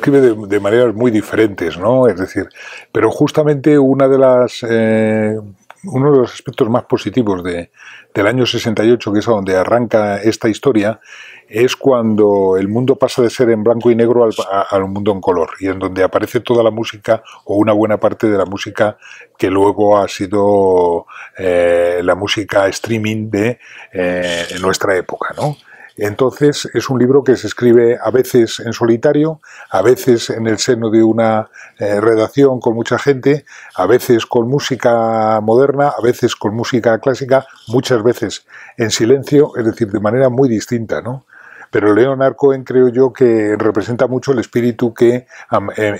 escribe de, maneras muy diferentes, ¿no? Es decir, pero justamente una de las, eh, uno de los aspectos más positivos de, del año 68, que es a donde arranca esta historia, es cuando el mundo pasa de ser en blanco y negro al, al, mundo en color, y en donde aparece toda la música o una buena parte de la música que luego ha sido eh, la música streaming de eh, nuestra época, ¿no? Entonces es un libro que se escribe a veces en solitario, a veces en el seno de una eh, redacción con mucha gente, a veces con música moderna, a veces con música clásica, muchas veces en silencio, es decir, de manera muy distinta, ¿no? Pero Leonard Cohen creo yo que representa mucho el espíritu que e,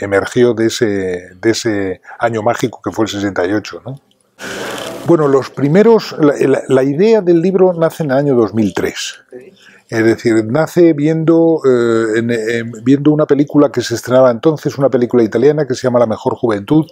emergió de ese, de ese año mágico que fue el 68, ¿no? Bueno, los primeros, la, idea del libro nace en el año 2003. Es decir, nace viendo, eh, viendo una película que se estrenaba entonces, una película italiana que se llama La Mejor Juventud,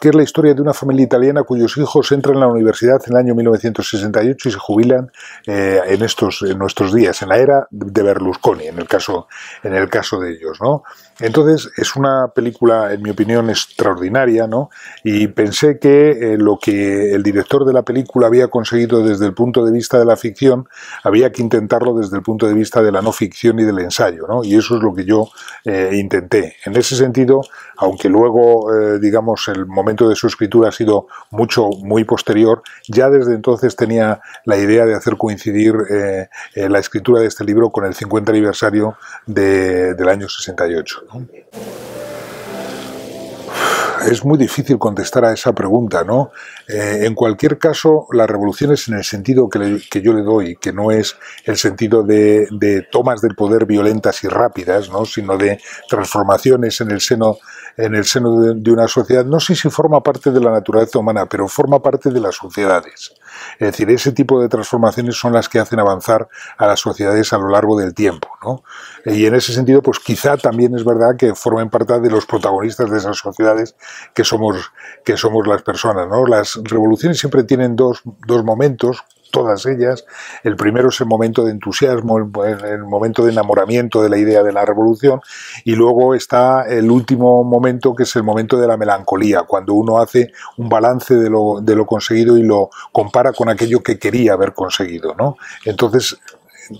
que es la historia de una familia italiana cuyos hijos entran a la universidad en el año 1968 y se jubilan eh, en, estos, en nuestros días, en la era de Berlusconi, en el caso, en el caso de ellos, ¿no? Entonces, es una película, en mi opinión, extraordinaria, ¿no? Y pensé que eh, lo que el director de la película había conseguido desde el punto de vista de la ficción, había que intentarlo desde el punto de vista de la no ficción y del ensayo, ¿no? Y eso es lo que yo eh, intenté. En ese sentido, aunque luego, eh, digamos, el momento de su escritura ha sido mucho, muy posterior, ya desde entonces tenía la idea de hacer coincidir la escritura de este libro con el 50 aniversario del año 68. Es muy difícil contestar a esa pregunta, ¿no? Eh, en cualquier caso, las revoluciones en el sentido que, yo le doy, que no es el sentido de, tomas del poder violentas y rápidas, ¿no? Sino de transformaciones en el seno en el seno de, una sociedad, no sé si forma parte de la naturaleza humana, pero forma parte de las sociedades. Es decir, ese tipo de transformaciones son las que hacen avanzar a las sociedades a lo largo del tiempo. Y en ese sentido, pues quizá también es verdad que formen parte de los protagonistas de esas sociedades que somos, que somos las personas. ¿no? Las revoluciones siempre tienen dos, dos momentos, todas ellas. El primero es el momento de entusiasmo, el, momento de enamoramiento de la idea de la revolución, y luego está el último momento que es el momento de la melancolía, cuando uno hace un balance de lo, de lo conseguido y lo compara con aquello que quería haber conseguido, ¿no? Entonces,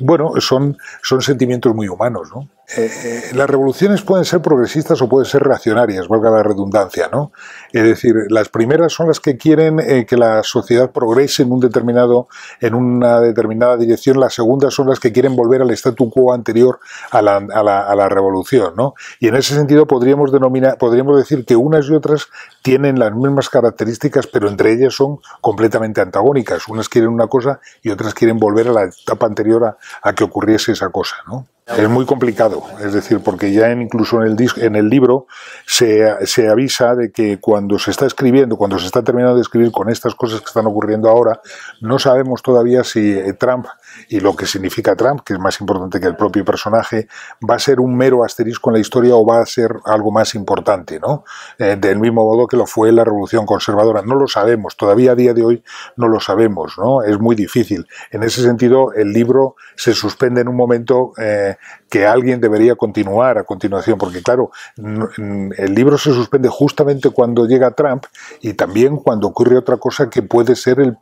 bueno, son, son sentimientos muy humanos, ¿no? Eh, eh, las revoluciones pueden ser progresistas o pueden ser reaccionarias, valga la redundancia, ¿no? Es decir, las primeras son las que quieren eh, que la sociedad progrese en un determinado, en una determinada dirección, las segundas son las que quieren volver al statu quo anterior a la, revolución, ¿no? Y en ese sentido podríamos denominar, podríamos decir que unas y otras tienen las mismas características, pero entre ellas son completamente antagónicas. Unas quieren una cosa y otras quieren volver a la etapa anterior a, a que ocurriese esa cosa, ¿no? Es muy complicado, es decir, porque ya incluso en el, disco, en el libro se, se, avisa de que cuando se está escribiendo, cuando se está terminando de escribir con estas cosas que están ocurriendo ahora, no sabemos todavía si eh, Trump y lo que significa Trump, que es más importante que el propio personaje, va a ser un mero asterisco en la historia o va a ser algo más importante, ¿no? Eh, del mismo modo que lo fue la Revolución Conservadora. No lo sabemos, todavía a día de hoy no lo sabemos, ¿no? Es muy difícil. En ese sentido, el libro se suspende en un momento eh, que alguien debería continuar a continuación, porque claro, el libro se suspende justamente cuando llega Trump y también cuando ocurre otra cosa que puede ser el,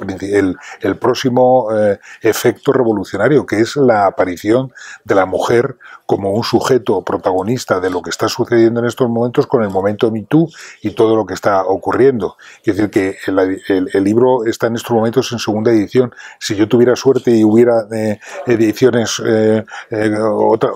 próximo eh, efecto revolucionario, que es la aparición de la mujer como un sujeto protagonista de lo que está sucediendo en estos momentos con el momento MeToo y todo lo que está ocurriendo. Es decir, que el, libro está en estos momentos en segunda edición. Si yo tuviera suerte y hubiera eh, ediciones, eh, eh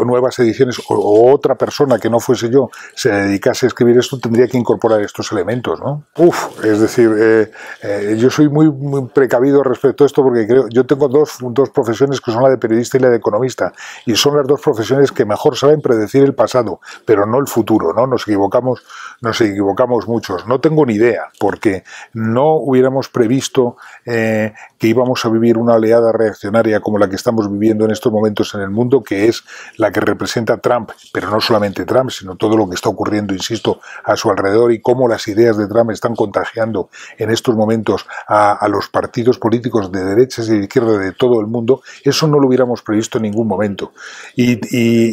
nuevas ediciones, o, otra persona que no fuese yo se dedicase a escribir esto, tendría que incorporar estos elementos. ¿no? Uf, es decir, eh, yo soy muy, muy, precavido respecto a esto porque creo, yo tengo dos, dos profesiones que son la de periodista y la de economista, y son las dos profesiones mejor saben predecir el pasado, pero no el futuro, ¿no? Nos equivocamos, nos equivocamos muchos. No tengo ni idea, porque no hubiéramos previsto eh, que íbamos a vivir una oleada reaccionaria como la que estamos viviendo en estos momentos en el mundo, que es la que representa Trump, pero no solamente Trump, sino todo lo que está ocurriendo, insisto, a su alrededor y cómo las ideas de Trump están contagiando en estos momentos a, los partidos políticos de derechas y de izquierda de todo el mundo, eso no lo hubiéramos previsto en ningún momento. y,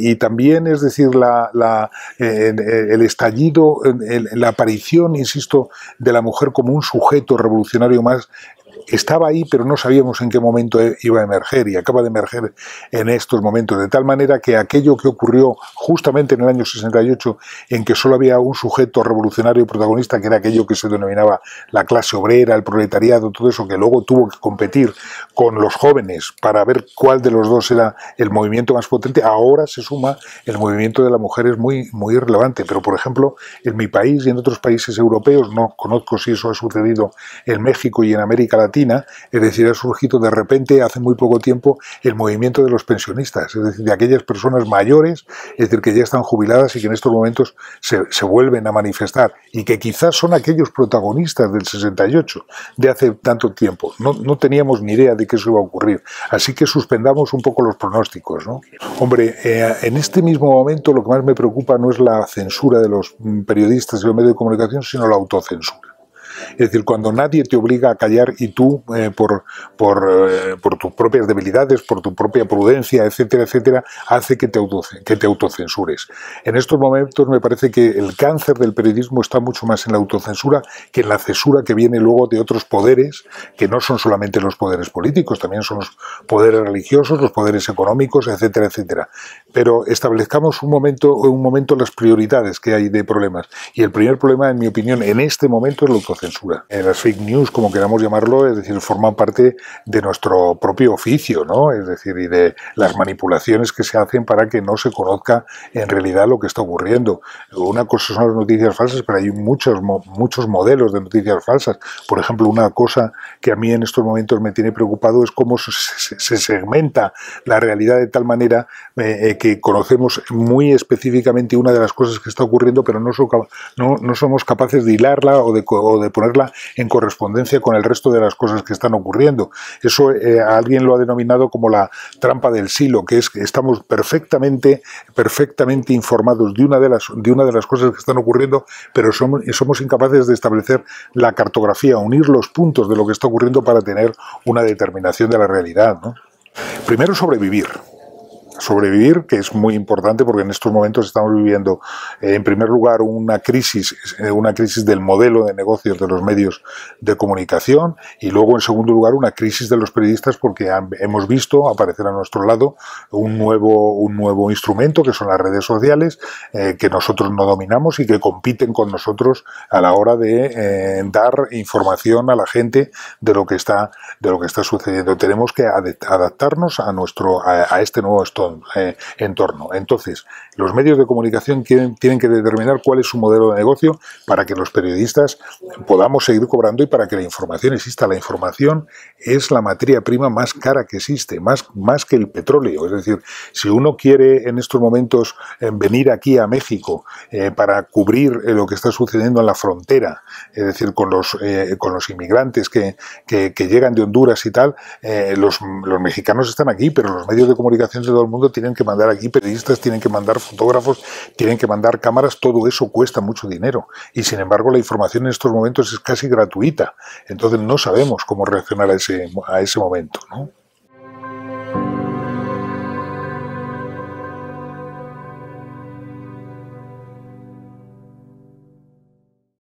y, también, es decir, la, eh, eh, el, estallido, la aparición, insisto, de la mujer como un sujeto revolucionario más estaba ahí, pero no sabíamos en qué momento e-, iba a emerger y acaba de emerger en estos momentos, de tal manera que aquello que ocurrió justamente en el año 68, en que solo había un sujeto revolucionario protagonista, que era aquello que se denominaba la clase obrera, el proletariado, todo eso, que luego tuvo que competir con los jóvenes para ver cuál de los dos era el movimiento más potente, ahora se suma el movimiento de la mujer, es muy, muy relevante, pero por ejemplo, en mi país y en otros países europeos, no conozco si eso ha sucedido en México y en América Latina, es decir, ha surgido de repente hace muy poco tiempo el movimiento de los pensionistas, es decir, de aquellas personas mayores, es decir, que ya están jubiladas y que en estos momentos se, vuelven a manifestar y que quizás son aquellos protagonistas del 68, de hace tanto tiempo. No, teníamos ni idea de que eso iba a ocurrir, así que suspendamos un poco los pronósticos. Hombre, eh, en este mismo momento lo que más me preocupa no es la censura de los mm, periodistas y los medios de comunicación, sino la autocensura. Es decir, cuando nadie te obliga a callar y tú, eh, por, eh, por, tus propias debilidades, por tu propia prudencia, etcétera, etcétera, hace que te, que te autocensures. En estos momentos me parece que el cáncer del periodismo está mucho más en la autocensura que en la cesura que viene luego de otros poderes, que no son solamente los poderes políticos, también son los poderes religiosos, los poderes económicos, etcétera, etcétera. Pero establezcamos un momento, un momento las prioridades que hay de problemas. Y el primer problema, en mi opinión, en este momento es la autocensura censura. Las fake news, como queramos llamarlo, es decir, forman parte de nuestro propio oficio, ¿no? Es decir, y de las manipulaciones que se hacen para que no se conozca en realidad lo que está ocurriendo. Una cosa son las noticias falsas, pero hay muchos, muchos modelos de noticias falsas. Por ejemplo, una cosa que a mí en estos momentos me tiene preocupado es cómo se segmenta la realidad de tal manera eh, que conocemos muy específicamente una de las cosas que está ocurriendo, pero no, somos capaces de hilarla o de, o de ponerla en correspondencia con el resto de las cosas que están ocurriendo. Eso eh, alguien lo ha denominado como la trampa del silo, que es que estamos perfectamente, perfectamente informados de una de las, de una de las cosas que están ocurriendo, pero somos, incapaces de establecer la cartografía, unir los puntos de lo que está ocurriendo para tener una determinación de la realidad. Primero sobrevivir sobrevivir, que es muy importante porque en estos momentos estamos viviendo, eh, en primer lugar, una crisis, eh, una crisis del modelo de negocios de los medios de comunicación y luego, en segundo lugar, una crisis de los periodistas porque hemos visto aparecer a nuestro lado un nuevo, un nuevo instrumento que son las redes sociales eh, que nosotros no dominamos y que compiten con nosotros a la hora de dar información a la gente de lo que está, de lo que está sucediendo. Tenemos que adaptarnos a nuestro a, a este nuevo estado eh, entorno. Entonces, los medios de comunicación tienen, que determinar cuál es su modelo de negocio para que los periodistas podamos seguir cobrando y para que la información exista. La información es la materia prima más cara que existe, más, más que el petróleo. Es decir, si uno quiere en estos momentos eh, venir aquí a México eh, para cubrir lo que está sucediendo en la frontera, es decir, con los, con los inmigrantes que, llegan de Honduras y tal, los, los mexicanos están aquí, pero los medios de comunicación de todo mundo tienen que mandar aquí periodistas, tienen que mandar fotógrafos, tienen que mandar cámaras, todo eso cuesta mucho dinero. Y sin embargo la información en estos momentos es casi gratuita. Entonces no sabemos cómo reaccionar a ese, a ese momento.